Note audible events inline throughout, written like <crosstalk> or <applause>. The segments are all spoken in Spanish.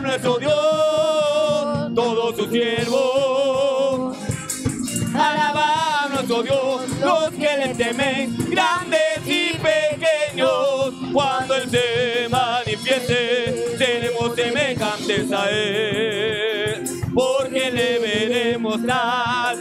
nuestro Dios, todos sus siervos. Alaba a nuestro Dios, los que le temen, grandes y pequeños. Cuando Él se manifieste, tenemos semejantes a Él, porque le veremos dar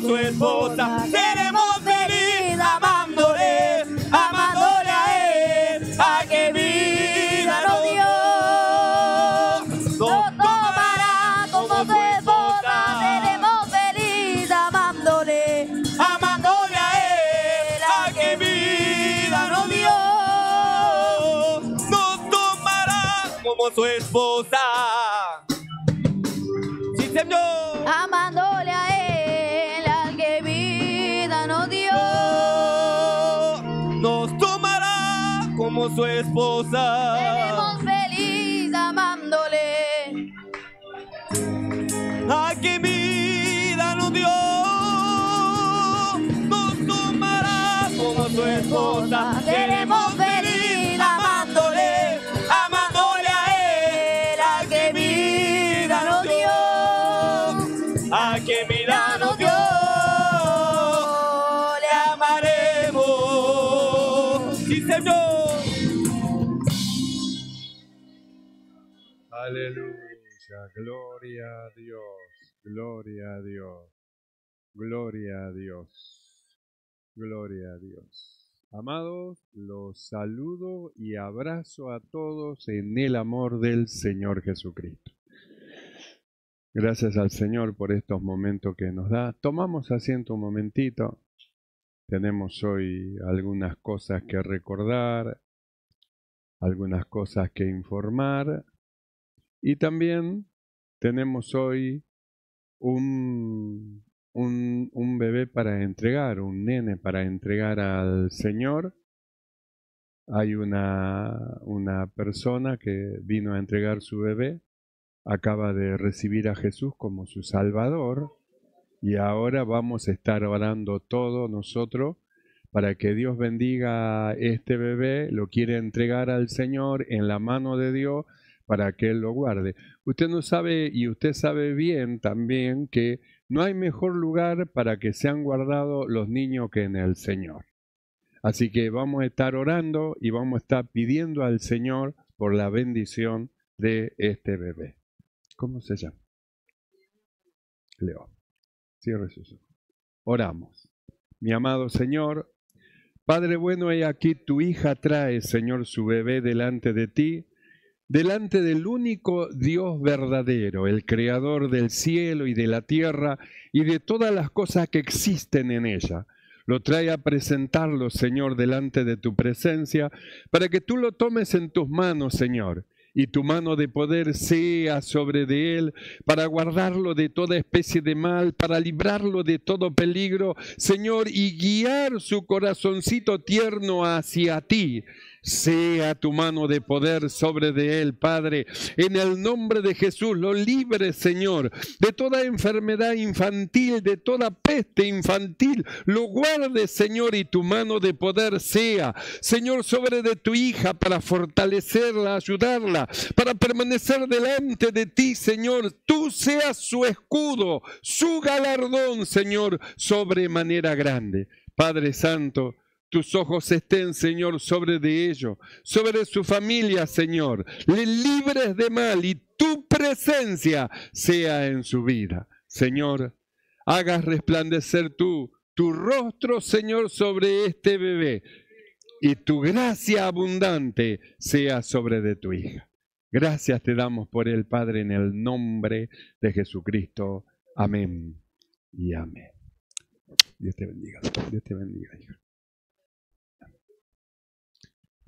su tu esposa. Seremos felices amándole, amándole a Él, a que vida nos dio. Nos tomará como su esposa. Seremos felices amándole, amándole a Él, a que vida nos dio. Nos tomará como su esposa. Aleluya, gloria a Dios, gloria a Dios, gloria a Dios, gloria a Dios. Amados, los saludo y abrazo a todos en el amor del Señor Jesucristo. Gracias al Señor por estos momentos que nos da. Tomamos asiento un momentito. Tenemos hoy algunas cosas que recordar, algunas cosas que informar y también tenemos hoy un, un, un, bebé para entregar, un nene para entregar al Señor. Hay una, una persona que vino a entregar su bebé, acaba de recibir a Jesús como su Salvador y ahora vamos a estar orando todos nosotros para que Dios bendiga a este bebé, lo quiere entregar al Señor en la mano de Dios para que Él lo guarde. Usted no sabe y usted sabe bien también que no hay mejor lugar para que sean guardados los niños que en el Señor. Así que vamos a estar orando y vamos a estar pidiendo al Señor por la bendición de este bebé. ¿Cómo se llama? Leo. Cierre sus Oramos. Mi amado Señor, Padre bueno, he aquí tu hija trae, Señor, su bebé delante de ti, delante del único Dios verdadero, el creador del cielo y de la tierra y de todas las cosas que existen en ella. Lo trae a presentarlo, Señor, delante de tu presencia, para que tú lo tomes en tus manos, Señor y tu mano de poder sea sobre de él, para guardarlo de toda especie de mal, para librarlo de todo peligro, Señor, y guiar su corazoncito tierno hacia ti sea tu mano de poder sobre de él, Padre. En el nombre de Jesús, lo libre, Señor, de toda enfermedad infantil, de toda peste infantil. Lo guarde, Señor, y tu mano de poder sea, Señor, sobre de tu hija para fortalecerla, ayudarla, para permanecer delante de ti, Señor. Tú seas su escudo, su galardón, Señor, sobre manera grande. Padre Santo, tus ojos estén, Señor, sobre de ellos, sobre su familia, Señor. Le libres de mal y tu presencia sea en su vida. Señor, hagas resplandecer tú tu rostro, Señor, sobre este bebé y tu gracia abundante sea sobre de tu hija. Gracias te damos por el Padre en el nombre de Jesucristo. Amén y amén. Dios te bendiga. Dios te bendiga, Señor.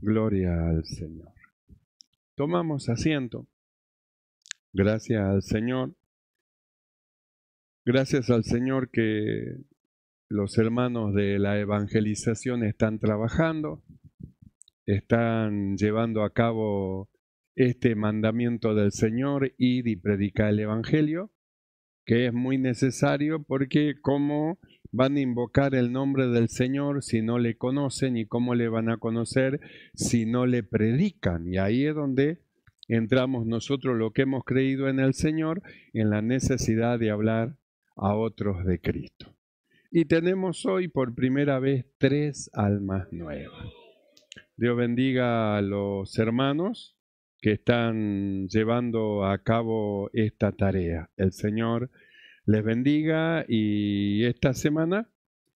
Gloria al Señor. Tomamos asiento. Gracias al Señor. Gracias al Señor que los hermanos de la evangelización están trabajando, están llevando a cabo este mandamiento del Señor, ir y predicar el Evangelio, que es muy necesario porque como van a invocar el nombre del Señor si no le conocen y cómo le van a conocer si no le predican. Y ahí es donde entramos nosotros lo que hemos creído en el Señor, en la necesidad de hablar a otros de Cristo. Y tenemos hoy por primera vez tres almas nuevas. Dios bendiga a los hermanos que están llevando a cabo esta tarea. El Señor les bendiga y esta semana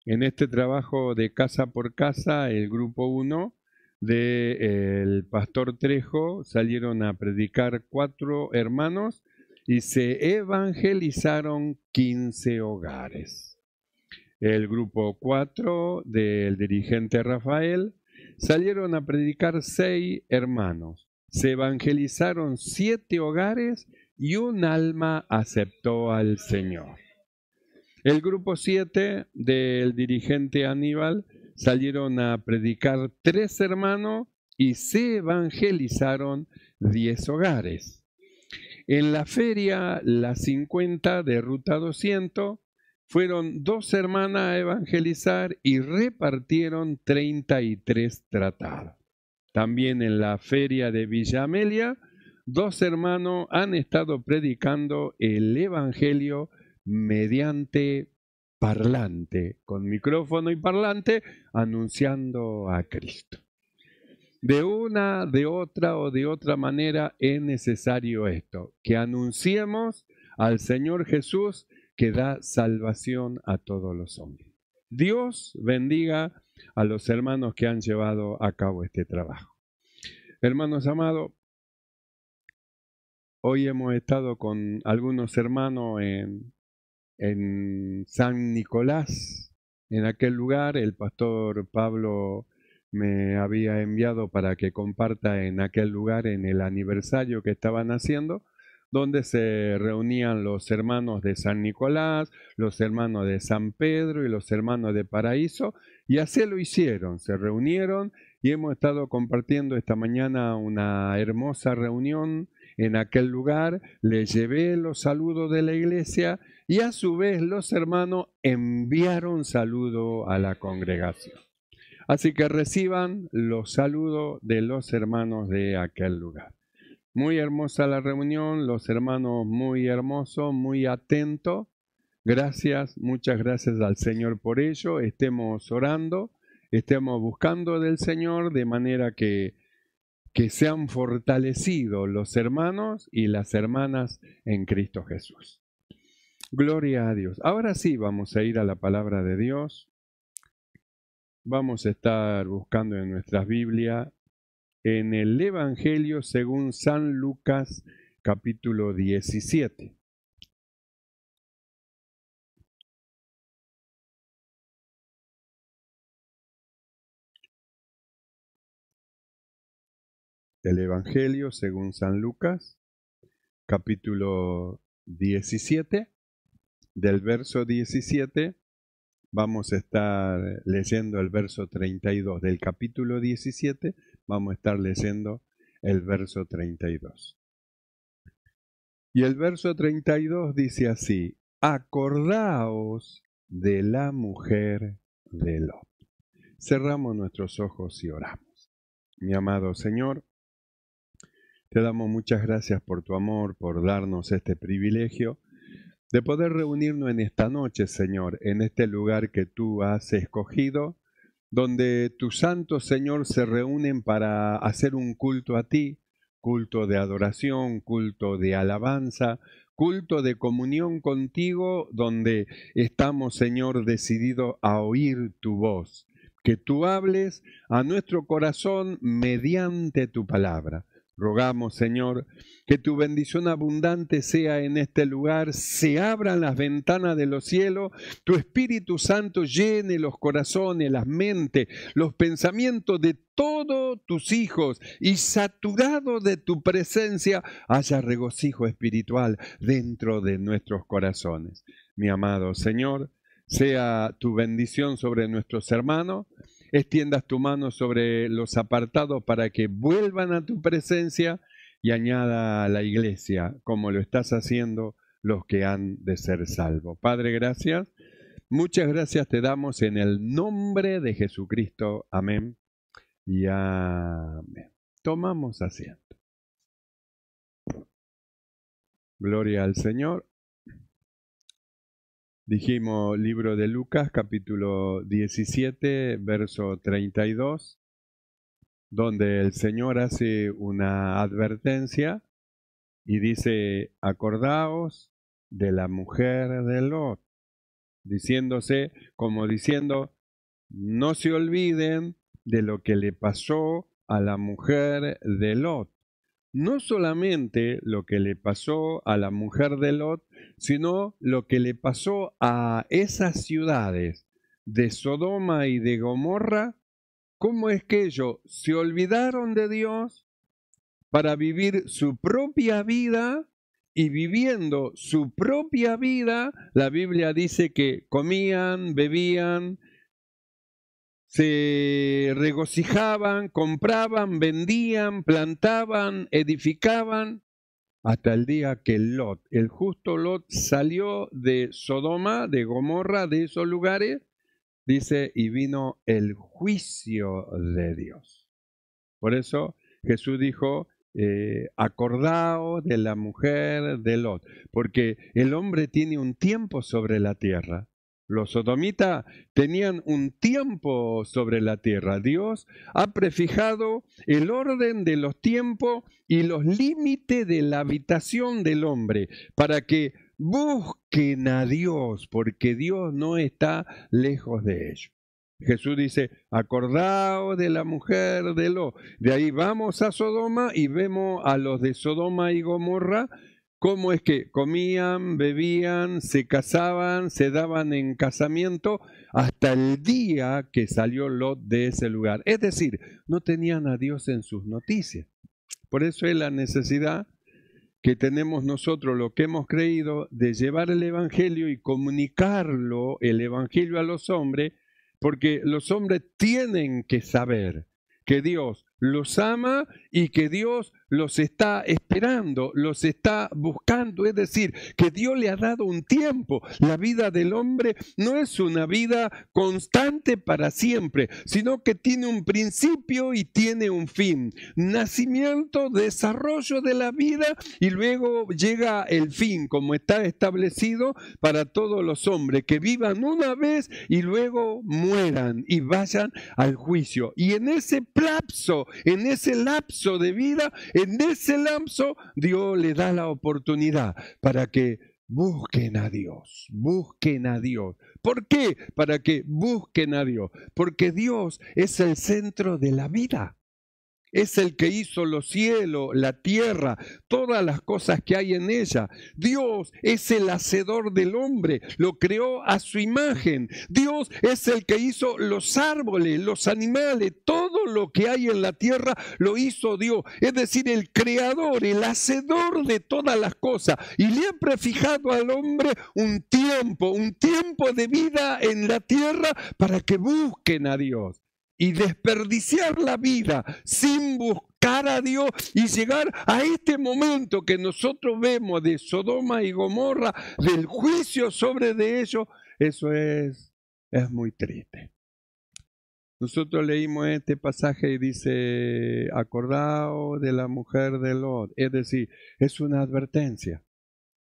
en este trabajo de casa por casa, el grupo 1 del pastor Trejo salieron a predicar cuatro hermanos y se evangelizaron 15 hogares. El grupo 4 del dirigente Rafael salieron a predicar seis hermanos. Se evangelizaron siete hogares y un alma aceptó al Señor. El grupo 7 del dirigente Aníbal salieron a predicar tres hermanos y se evangelizaron diez hogares. En la feria La 50 de Ruta 200 fueron dos hermanas a evangelizar y repartieron 33 tratados. También en la feria de Villa Amelia dos hermanos han estado predicando el Evangelio mediante parlante, con micrófono y parlante, anunciando a Cristo. De una, de otra o de otra manera es necesario esto, que anunciemos al Señor Jesús que da salvación a todos los hombres. Dios bendiga a los hermanos que han llevado a cabo este trabajo. Hermanos amados, Hoy hemos estado con algunos hermanos en, San Nicolás, en aquel lugar. El pastor Pablo me había enviado para que comparta en aquel lugar, en el aniversario que estaban haciendo, donde se reunían los hermanos de San Nicolás, los hermanos de San Pedro y los hermanos de Paraíso, y así lo hicieron, se reunieron y hemos estado compartiendo esta mañana una hermosa reunión en aquel lugar, les llevé los saludos de la iglesia y a su vez los hermanos enviaron saludo a la congregación. Así que reciban los saludos de los hermanos de aquel lugar. Muy hermosa la reunión, los hermanos muy hermosos, muy atentos. Gracias, muchas gracias al Señor por ello. Estemos orando, estemos buscando del Señor de manera que que sean fortalecidos los hermanos y las hermanas en Cristo Jesús. Gloria a Dios. Ahora sí vamos a ir a la palabra de Dios. Vamos a estar buscando en nuestras Biblia, en el Evangelio según San Lucas capítulo 17. El Evangelio según San Lucas, capítulo 17, del verso 17, vamos a estar leyendo el verso 32, del capítulo 17 vamos a estar leyendo el verso 32. Y el verso 32 dice así, acordaos de la mujer de Lot. Cerramos nuestros ojos y oramos. Mi amado Señor, te damos muchas gracias por tu amor, por darnos este privilegio de poder reunirnos en esta noche, Señor, en este lugar que tú has escogido, donde tus santos, Señor, se reúnen para hacer un culto a ti, culto de adoración, culto de alabanza, culto de comunión contigo, donde estamos, Señor, decididos a oír tu voz, que tú hables a nuestro corazón mediante tu palabra. Rogamos, Señor, que tu bendición abundante sea en este lugar, se abran las ventanas de los cielos, tu Espíritu Santo llene los corazones, las mentes, los pensamientos de todos tus hijos y saturado de tu presencia haya regocijo espiritual dentro de nuestros corazones. Mi amado Señor, sea tu bendición sobre nuestros hermanos extiendas tu mano sobre los apartados para que vuelvan a tu presencia y añada a la iglesia, como lo estás haciendo, los que han de ser salvos. Padre, gracias. Muchas gracias te damos en el nombre de Jesucristo. Amén. Y amén. Tomamos asiento. Gloria al Señor. Dijimos libro de Lucas, capítulo 17, verso 32, donde el Señor hace una advertencia y dice, acordaos de la mujer de Lot, diciéndose, como diciendo, no se olviden de lo que le pasó a la mujer de Lot no solamente lo que le pasó a la mujer de Lot, sino lo que le pasó a esas ciudades de Sodoma y de Gomorra, cómo es que ellos se olvidaron de Dios para vivir su propia vida y viviendo su propia vida, la Biblia dice que comían, bebían, se regocijaban, compraban, vendían, plantaban, edificaban, hasta el día que Lot, el justo Lot, salió de Sodoma, de Gomorra, de esos lugares, dice, y vino el juicio de Dios. Por eso Jesús dijo, eh, de la mujer de Lot, porque el hombre tiene un tiempo sobre la tierra los sodomitas tenían un tiempo sobre la tierra. Dios ha prefijado el orden de los tiempos y los límites de la habitación del hombre para que busquen a Dios, porque Dios no está lejos de ellos. Jesús dice, acordaos de la mujer de Lo. De ahí vamos a Sodoma y vemos a los de Sodoma y Gomorra cómo es que comían, bebían, se casaban, se daban en casamiento hasta el día que salió Lot de ese lugar. Es decir, no tenían a Dios en sus noticias. Por eso es la necesidad que tenemos nosotros, lo que hemos creído, de llevar el Evangelio y comunicarlo, el Evangelio a los hombres, porque los hombres tienen que saber que Dios los ama y que Dios los está esperando, los está buscando. Es decir, que Dios le ha dado un tiempo. La vida del hombre no es una vida constante para siempre, sino que tiene un principio y tiene un fin. Nacimiento, desarrollo de la vida y luego llega el fin, como está establecido para todos los hombres, que vivan una vez y luego mueran y vayan al juicio. Y en ese plazo, en ese lapso de vida, en ese lapso Dios le da la oportunidad para que busquen a Dios, busquen a Dios. ¿Por qué? Para que busquen a Dios. Porque Dios es el centro de la vida es el que hizo los cielos, la tierra, todas las cosas que hay en ella. Dios es el hacedor del hombre, lo creó a su imagen. Dios es el que hizo los árboles, los animales, todo lo que hay en la tierra lo hizo Dios. Es decir, el creador, el hacedor de todas las cosas. Y le ha prefijado al hombre un tiempo, un tiempo de vida en la tierra para que busquen a Dios y desperdiciar la vida sin buscar a Dios y llegar a este momento que nosotros vemos de Sodoma y Gomorra, del juicio sobre de ellos, eso es, es muy triste. Nosotros leímos este pasaje y dice, acordado de la mujer de Lot, es decir, es una advertencia.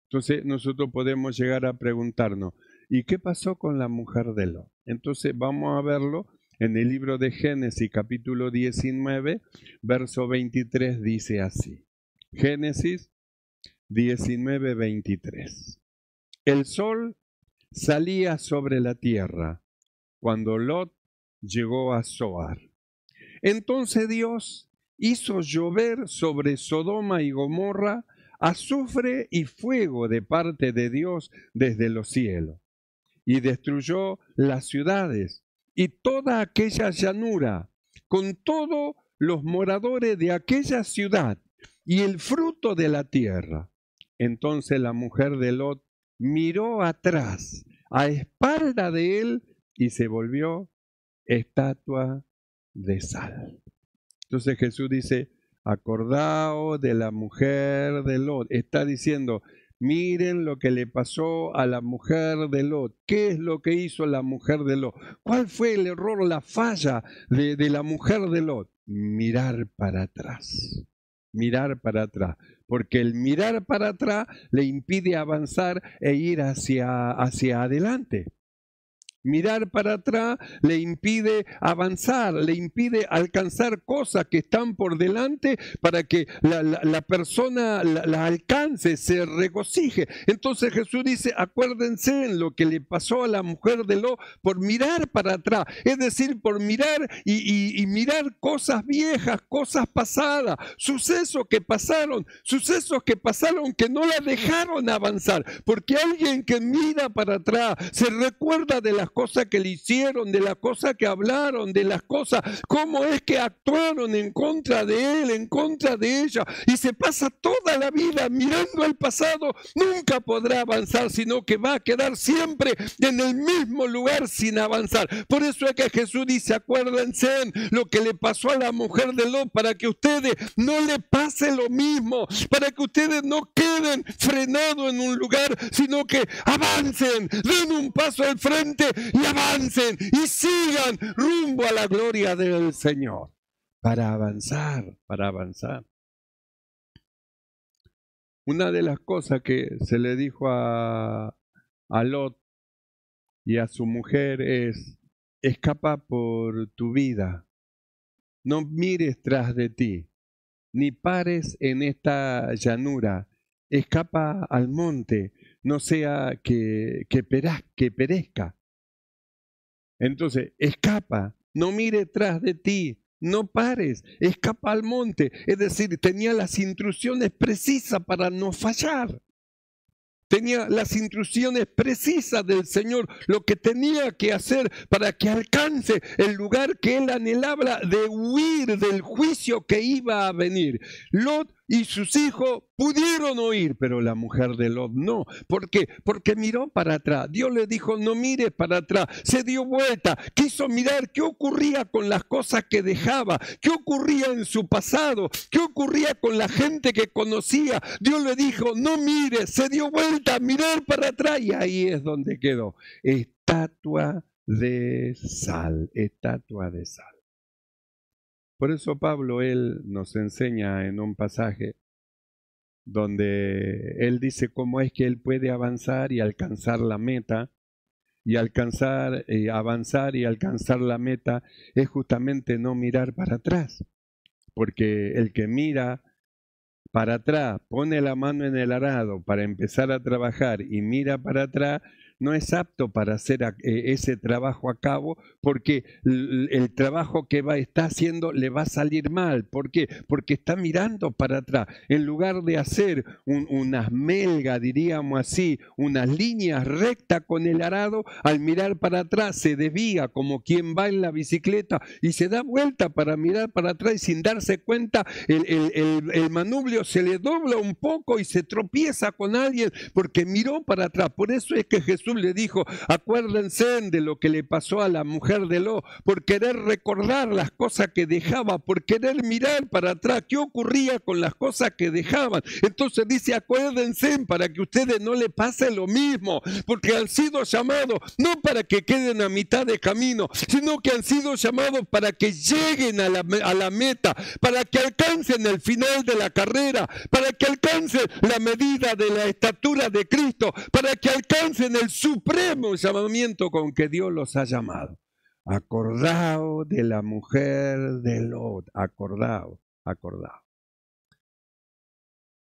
Entonces nosotros podemos llegar a preguntarnos, ¿y qué pasó con la mujer de Lot? Entonces vamos a verlo en el libro de Génesis capítulo 19, verso 23 dice así. Génesis 19, 23. El sol salía sobre la tierra cuando Lot llegó a Zoar. Entonces Dios hizo llover sobre Sodoma y Gomorra azufre y fuego de parte de Dios desde los cielos, y destruyó las ciudades y toda aquella llanura, con todos los moradores de aquella ciudad y el fruto de la tierra. Entonces la mujer de Lot miró atrás, a espalda de él, y se volvió estatua de sal. Entonces Jesús dice, acordaos de la mujer de Lot. Está diciendo, Miren lo que le pasó a la mujer de Lot. ¿Qué es lo que hizo la mujer de Lot? ¿Cuál fue el error, la falla de, la mujer de Lot? Mirar para atrás. Mirar para atrás. Porque el mirar para atrás le impide avanzar e ir hacia, hacia adelante. Mirar para atrás le impide avanzar, le impide alcanzar cosas que están por delante para que la, persona la alcance, se regocije. Entonces Jesús dice, acuérdense en lo que le pasó a la mujer de Lo por mirar para atrás, es decir, por mirar y, y mirar cosas viejas, cosas pasadas, sucesos que pasaron, sucesos que pasaron que no la dejaron avanzar, porque alguien que mira para atrás se recuerda de las cosas que le hicieron, de las cosas que hablaron, de las cosas, cómo es que actuaron en contra de él, en contra de ella. Y se pasa toda la vida mirando al pasado, nunca podrá avanzar, sino que va a quedar siempre en el mismo lugar sin avanzar. Por eso es que Jesús dice, acuérdense lo que le pasó a la mujer de Ló, para que ustedes no le pase lo mismo, para que ustedes no queden frenados en un lugar, sino que avancen, den un paso al frente y avancen y sigan rumbo a la gloria del Señor. Para avanzar, para avanzar. Una de las cosas que se le dijo a, a Lot y a su mujer es, escapa por tu vida, no mires tras de ti, ni pares en esta llanura, escapa al monte, no sea que, que, que perezca. Entonces, escapa, no mire tras de ti, no pares, escapa al monte. Es decir, tenía las instrucciones precisas para no fallar. Tenía las instrucciones precisas del Señor, lo que tenía que hacer para que alcance el lugar que él anhelaba de huir del juicio que iba a venir. Lot y sus hijos pudieron oír, pero la mujer de Lot no. ¿Por qué? Porque miró para atrás. Dios le dijo, no mires para atrás. Se dio vuelta, quiso mirar qué ocurría con las cosas que dejaba, qué ocurría en su pasado, qué ocurría con la gente que conocía. Dios le dijo, no mires, se dio vuelta, mirar para atrás. Y ahí es donde quedó. Estatua de sal, estatua de sal. Por eso Pablo, él nos enseña en un pasaje donde él dice cómo es que él puede avanzar y alcanzar la meta. Y alcanzar, y eh, avanzar y alcanzar la meta es justamente no mirar para atrás. Porque el que mira para atrás, pone la mano en el arado para empezar a trabajar y mira para atrás, no es apto para hacer eh, ese trabajo a cabo porque el trabajo que va, está haciendo le va a salir mal. ¿Por qué? Porque está mirando para atrás. En lugar de hacer unas melgas, diríamos así, unas líneas rectas con el arado, al mirar para atrás se desvía como quien va en la bicicleta y se da vuelta para mirar para atrás y sin darse cuenta el manubrio se le dobla un poco y se tropieza con alguien porque miró para atrás. Por eso es que Jesús le dijo, acuérdense de lo que le pasó a la mujer de Lo, por querer recordar las cosas que dejaba, por querer mirar para atrás qué ocurría con las cosas que dejaban. Entonces dice, acuérdense para que ustedes no le pase lo mismo, porque han sido llamados no para que queden a mitad de camino, sino que han sido llamados para que lleguen a la, a la meta, para que alcancen el final de la carrera, para que alcancen la medida de la estatura de Cristo, para que alcancen el supremo llamamiento con que Dios los ha llamado. acordado de la mujer de Lot, acordado, acordado.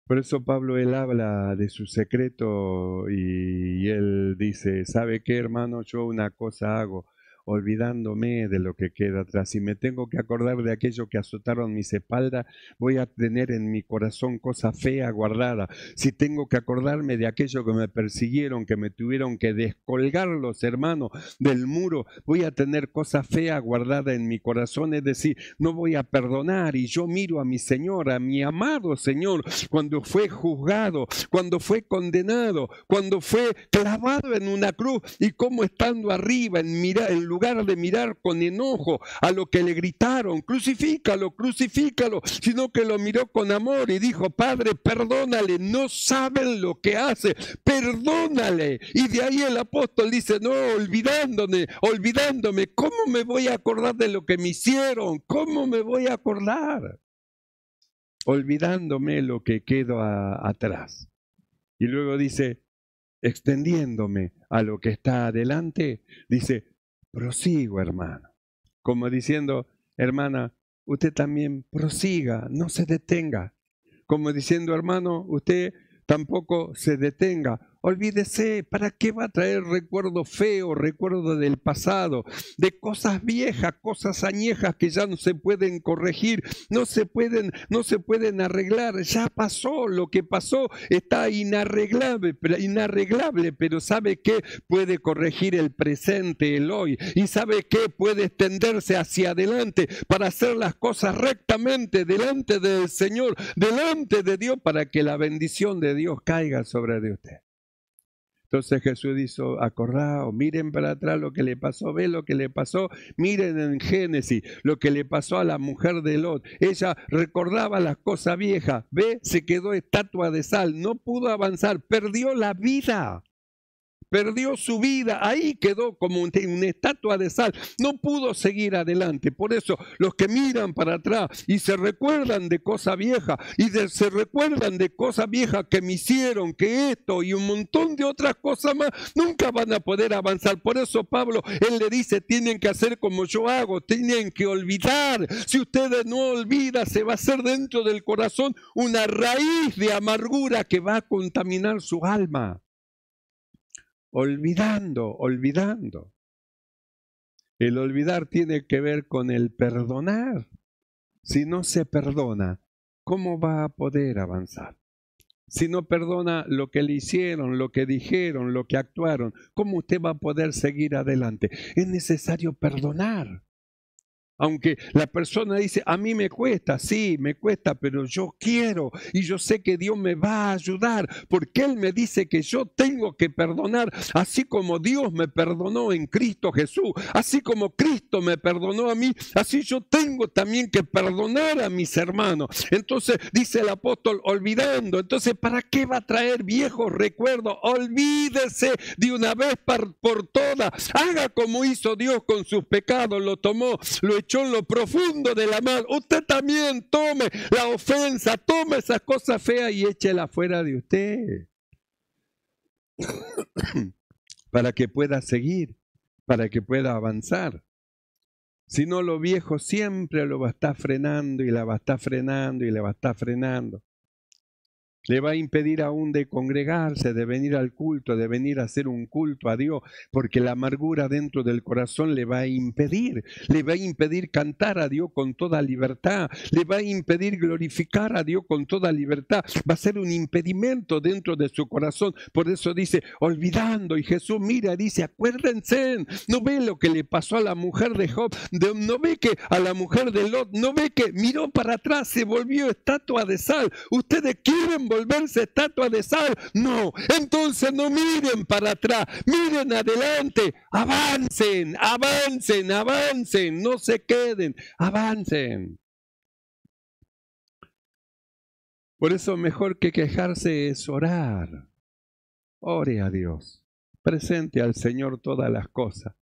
Por eso Pablo él habla de su secreto y él dice, ¿sabe qué hermano? Yo una cosa hago, olvidándome de lo que queda atrás. Si me tengo que acordar de aquello que azotaron mis espaldas, voy a tener en mi corazón cosa fea guardada. Si tengo que acordarme de aquello que me persiguieron, que me tuvieron que descolgar los hermanos del muro, voy a tener cosa fea guardada en mi corazón. Es decir, no voy a perdonar. Y yo miro a mi Señor, a mi amado Señor, cuando fue juzgado, cuando fue condenado, cuando fue clavado en una cruz y como estando arriba en mirar lugar de mirar con enojo a lo que le gritaron, crucifícalo, crucifícalo, sino que lo miró con amor y dijo, Padre, perdónale, no saben lo que hace, perdónale. Y de ahí el apóstol dice, no, olvidándome, olvidándome, ¿cómo me voy a acordar de lo que me hicieron? ¿Cómo me voy a acordar? Olvidándome lo que quedó atrás. Y luego dice, extendiéndome a lo que está adelante, dice, prosigo, hermano. Como diciendo, hermana, usted también prosiga, no se detenga. Como diciendo, hermano, usted tampoco se detenga, Olvídese, ¿para qué va a traer recuerdo feo, recuerdo del pasado, de cosas viejas, cosas añejas que ya no se pueden corregir, no se pueden, no se pueden arreglar? Ya pasó, lo que pasó está inarreglable, inarreglable, pero ¿sabe qué? Puede corregir el presente, el hoy, y ¿sabe qué? Puede extenderse hacia adelante para hacer las cosas rectamente delante del Señor, delante de Dios, para que la bendición de Dios caiga sobre de usted. Entonces Jesús dijo, acordaos, miren para atrás lo que le pasó, ve lo que le pasó, miren en Génesis lo que le pasó a la mujer de Lot. Ella recordaba las cosas viejas, ve, se quedó estatua de sal, no pudo avanzar, perdió la vida perdió su vida, ahí quedó como una estatua de sal, no pudo seguir adelante. Por eso los que miran para atrás y se recuerdan de cosa vieja y se recuerdan de cosa vieja que me hicieron, que esto y un montón de otras cosas más, nunca van a poder avanzar. Por eso Pablo, él le dice, tienen que hacer como yo hago, tienen que olvidar. Si ustedes no olvidan, se va a hacer dentro del corazón una raíz de amargura que va a contaminar su alma olvidando, olvidando. El olvidar tiene que ver con el perdonar. Si no se perdona, ¿cómo va a poder avanzar? Si no perdona lo que le hicieron, lo que dijeron, lo que actuaron, ¿cómo usted va a poder seguir adelante? Es necesario perdonar. Aunque la persona dice, a mí me cuesta, sí, me cuesta, pero yo quiero y yo sé que Dios me va a ayudar, porque Él me dice que yo tengo que perdonar, así como Dios me perdonó en Cristo Jesús, así como Cristo me perdonó a mí, así yo tengo también que perdonar a mis hermanos. Entonces dice el apóstol, olvidando, entonces, ¿para qué va a traer viejos recuerdos? Olvídese de una vez por todas, haga como hizo Dios con sus pecados, lo tomó, lo echó lo profundo de la mano. Usted también tome la ofensa, tome esas cosas feas y échela fuera de usted. <coughs> para que pueda seguir, para que pueda avanzar. Si no, lo viejo siempre lo va a estar frenando y la va a estar frenando y la va a estar frenando le va a impedir aún de congregarse, de venir al culto, de venir a hacer un culto a Dios, porque la amargura dentro del corazón le va a impedir, le va a impedir cantar a Dios con toda libertad, le va a impedir glorificar a Dios con toda libertad, va a ser un impedimento dentro de su corazón. Por eso dice, olvidando, y Jesús mira, dice, acuérdense, no ve lo que le pasó a la mujer de Job, no ve que a la mujer de Lot, no ve que miró para atrás, se volvió estatua de sal, ustedes quieren volver volverse estatua de sal. No, entonces no miren para atrás, miren adelante, avancen, avancen, avancen, no se queden, avancen. Por eso mejor que quejarse es orar. Ore a Dios. Presente al Señor todas las cosas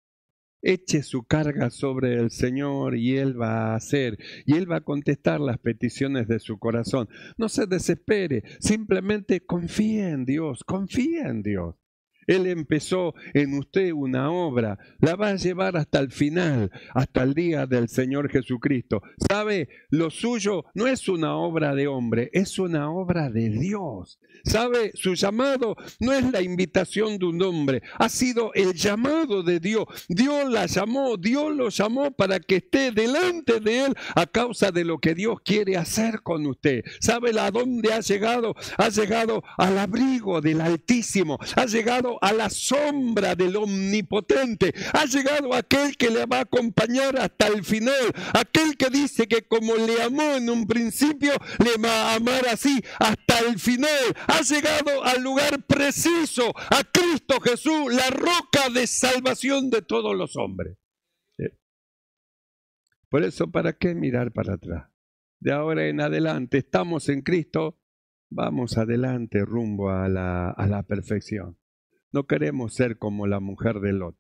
eche su carga sobre el Señor y Él va a hacer, y Él va a contestar las peticiones de su corazón. No se desespere, simplemente confía en Dios, confía en Dios. Él empezó en usted una obra, la va a llevar hasta el final, hasta el día del Señor Jesucristo. ¿Sabe? Lo suyo no es una obra de hombre, es una obra de Dios. ¿Sabe? Su llamado no es la invitación de un hombre, ha sido el llamado de Dios. Dios la llamó, Dios lo llamó para que esté delante de Él a causa de lo que Dios quiere hacer con usted. ¿Sabe a dónde ha llegado? Ha llegado al abrigo del Altísimo, ha llegado a la sombra del omnipotente, ha llegado aquel que le va a acompañar hasta el final, aquel que dice que como le amó en un principio, le va a amar así hasta el final, ha llegado al lugar preciso, a Cristo Jesús, la roca de salvación de todos los hombres. Por eso, ¿para qué mirar para atrás? De ahora en adelante, estamos en Cristo, vamos adelante rumbo a la, a la perfección. No queremos ser como la mujer de Lot.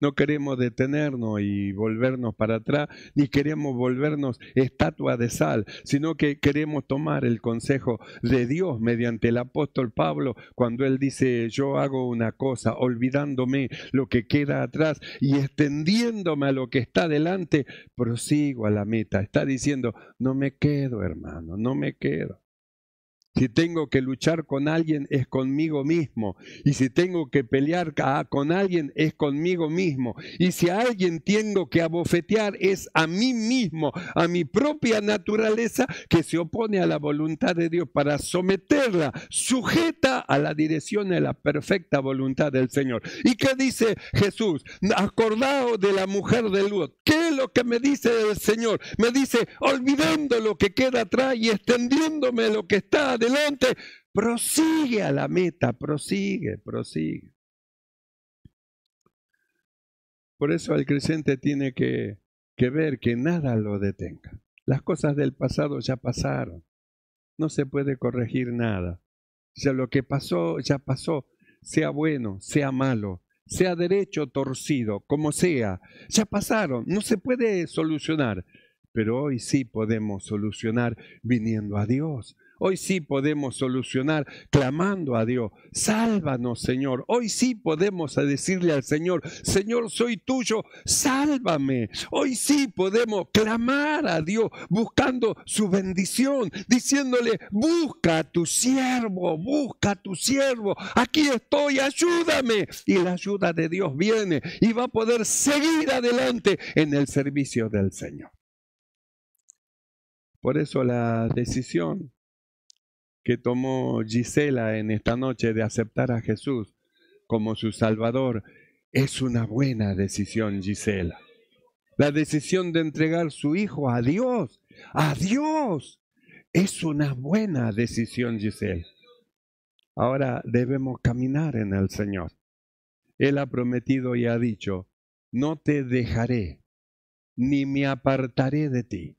No queremos detenernos y volvernos para atrás, ni queremos volvernos estatua de sal, sino que queremos tomar el consejo de Dios mediante el apóstol Pablo cuando él dice, yo hago una cosa, olvidándome lo que queda atrás y extendiéndome a lo que está delante, prosigo a la meta. Está diciendo, no me quedo hermano, no me quedo. Si tengo que luchar con alguien es conmigo mismo. Y si tengo que pelear con alguien es conmigo mismo. Y si a alguien tengo que abofetear es a mí mismo, a mi propia naturaleza que se opone a la voluntad de Dios para someterla, sujeta a la dirección de la perfecta voluntad del Señor. ¿Y qué dice Jesús? acordado de la mujer de luz ¿Qué es lo que me dice el Señor? Me dice, olvidando lo que queda atrás y extendiéndome lo que está prosigue a la meta, prosigue, prosigue. Por eso el creyente tiene que, que ver que nada lo detenga. Las cosas del pasado ya pasaron. No se puede corregir nada. Ya lo que pasó, ya pasó. Sea bueno, sea malo, sea derecho, torcido, como sea. Ya pasaron. No se puede solucionar. Pero hoy sí podemos solucionar viniendo a Dios, Hoy sí podemos solucionar clamando a Dios, sálvanos Señor. Hoy sí podemos decirle al Señor, Señor, soy tuyo, sálvame. Hoy sí podemos clamar a Dios buscando su bendición, diciéndole, busca a tu siervo, busca a tu siervo, aquí estoy, ayúdame. Y la ayuda de Dios viene y va a poder seguir adelante en el servicio del Señor. Por eso la decisión que tomó Gisela en esta noche de aceptar a Jesús como su Salvador es una buena decisión, Gisela. La decisión de entregar su hijo a Dios, a Dios, es una buena decisión, Gisela. Ahora debemos caminar en el Señor. Él ha prometido y ha dicho, no te dejaré, ni me apartaré de ti.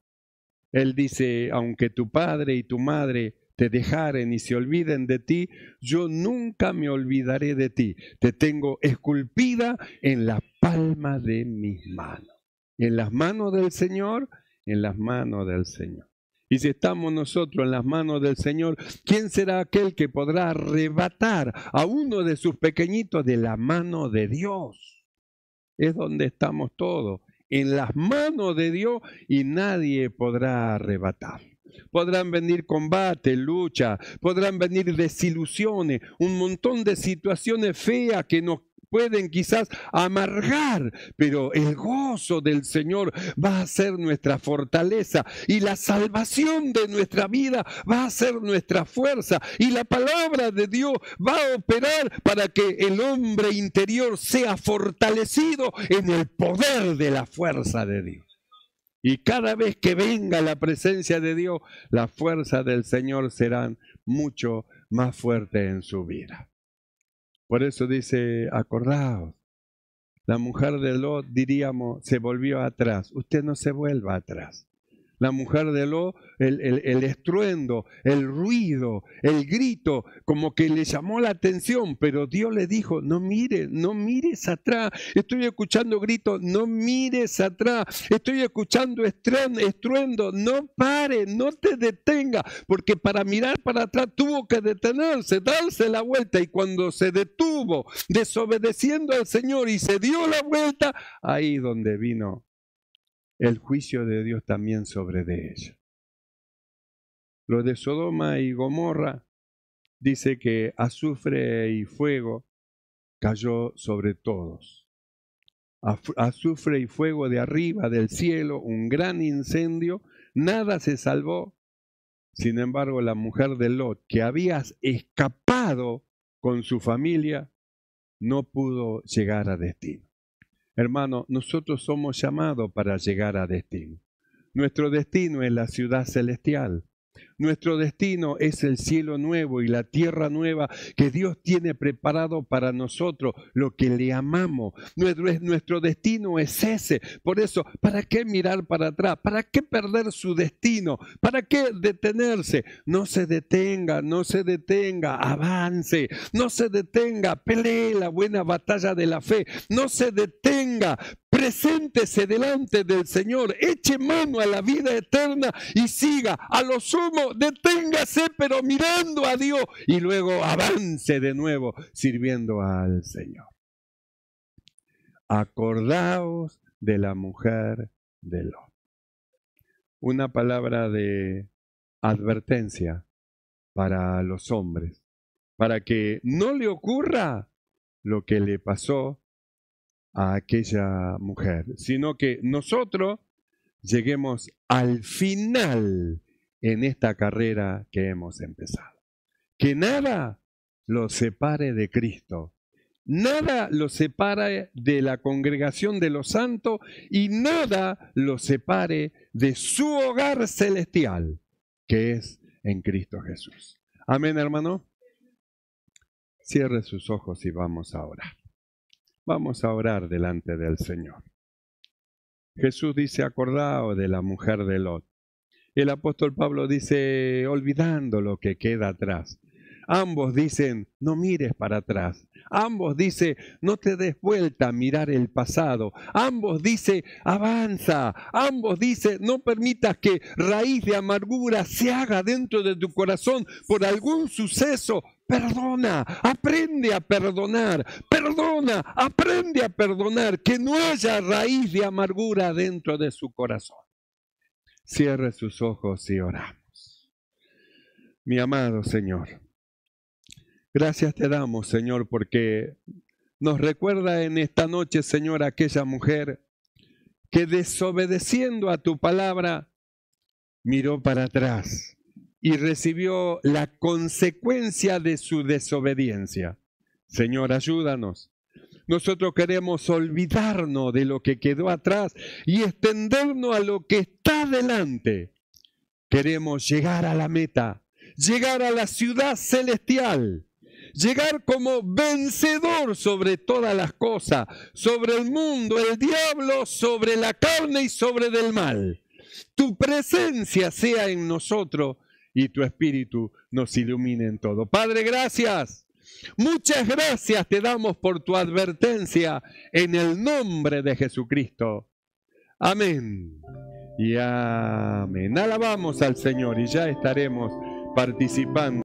Él dice, aunque tu padre y tu madre te dejaren y se olviden de ti, yo nunca me olvidaré de ti. Te tengo esculpida en la palma de mis manos. En las manos del Señor, en las manos del Señor. Y si estamos nosotros en las manos del Señor, ¿quién será aquel que podrá arrebatar a uno de sus pequeñitos de la mano de Dios? Es donde estamos todos, en las manos de Dios y nadie podrá arrebatar. Podrán venir combate, lucha, podrán venir desilusiones, un montón de situaciones feas que nos pueden quizás amargar, pero el gozo del Señor va a ser nuestra fortaleza y la salvación de nuestra vida va a ser nuestra fuerza y la palabra de Dios va a operar para que el hombre interior sea fortalecido en el poder de la fuerza de Dios. Y cada vez que venga la presencia de Dios, la fuerza del Señor serán mucho más fuerte en su vida. Por eso dice, acordaos, la mujer de Lot, diríamos, se volvió atrás. Usted no se vuelva atrás la mujer de Lo, el, estruendo, el ruido, el grito, como que le llamó la atención, pero Dios le dijo, no mires, no mires atrás, estoy escuchando gritos, no mires atrás, estoy escuchando estruendo, no pare, no te detenga, porque para mirar para atrás tuvo que detenerse, darse la vuelta, y cuando se detuvo, desobedeciendo al Señor y se dio la vuelta, ahí donde vino el juicio de Dios también sobre de ella. Lo de Sodoma y Gomorra dice que azufre y fuego cayó sobre todos. Azufre y fuego de arriba del cielo, un gran incendio, nada se salvó. Sin embargo, la mujer de Lot, que había escapado con su familia, no pudo llegar a destino. Hermano, nosotros somos llamados para llegar a destino. Nuestro destino es la ciudad celestial. Nuestro destino es el cielo nuevo y la tierra nueva que Dios tiene preparado para nosotros, lo que le amamos. Nuestro, destino es ese. Por eso, ¿para qué mirar para atrás? ¿Para qué perder su destino? ¿Para qué detenerse? No se detenga, no se detenga, avance, no se detenga, pelee la buena batalla de la fe, no se detenga, preséntese delante del Señor, eche mano a la vida eterna y siga. A lo sumo, deténgase, pero mirando a Dios y luego avance de nuevo sirviendo al Señor. Acordaos de la mujer de Lot. Una palabra de advertencia para los hombres, para que no le ocurra lo que le pasó a aquella mujer, sino que nosotros lleguemos al final en esta carrera que hemos empezado. Que nada lo separe de Cristo, nada lo separe de la congregación de los santos y nada lo separe de su hogar celestial, que es en Cristo Jesús. Amén, hermano. Cierre sus ojos y vamos a orar. Vamos a orar delante del Señor. Jesús dice, acordado de la mujer de Lot. El apóstol Pablo dice, olvidando lo que queda atrás Ambos dicen, no mires para atrás. Ambos dicen, no te des vuelta a mirar el pasado. Ambos dicen, avanza. Ambos dicen, no permitas que raíz de amargura se haga dentro de tu corazón por algún suceso perdona, aprende a perdonar, perdona, aprende a perdonar, que no haya raíz de amargura dentro de su corazón. Cierre sus ojos y oramos. Mi amado Señor, Gracias te damos, Señor, porque nos recuerda en esta noche, Señor, aquella mujer que desobedeciendo a tu palabra, miró para atrás y recibió la consecuencia de su desobediencia. Señor, ayúdanos. Nosotros queremos olvidarnos de lo que quedó atrás y extendernos a lo que está delante. Queremos llegar a la meta, llegar a la ciudad celestial llegar como vencedor sobre todas las cosas, sobre el mundo, el diablo, sobre la carne y sobre del mal. Tu presencia sea en nosotros y tu espíritu nos ilumine en todo. Padre, gracias. Muchas gracias te damos por tu advertencia en el nombre de Jesucristo. Amén. Y amén. Alabamos al Señor y ya estaremos participando.